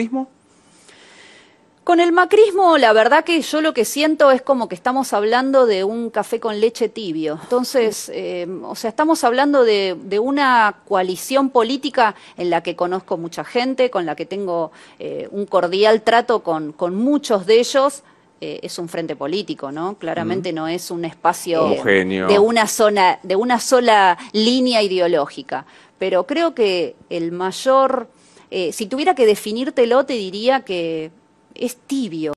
macrismo? Con el macrismo, la verdad que yo lo que siento es como que estamos hablando de un café con leche tibio. Entonces, em, o sea, estamos hablando de, una coalición política en la que conozco mucha gente, con la que tengo eh, un cordial trato con, muchos de ellos. Eh, es un frente político, ¿no? Claramente no es un espacio de una zona, de una sola línea ideológica. Pero creo que el mayor eh, si tuviera que definírtelo, te diría que es tibio.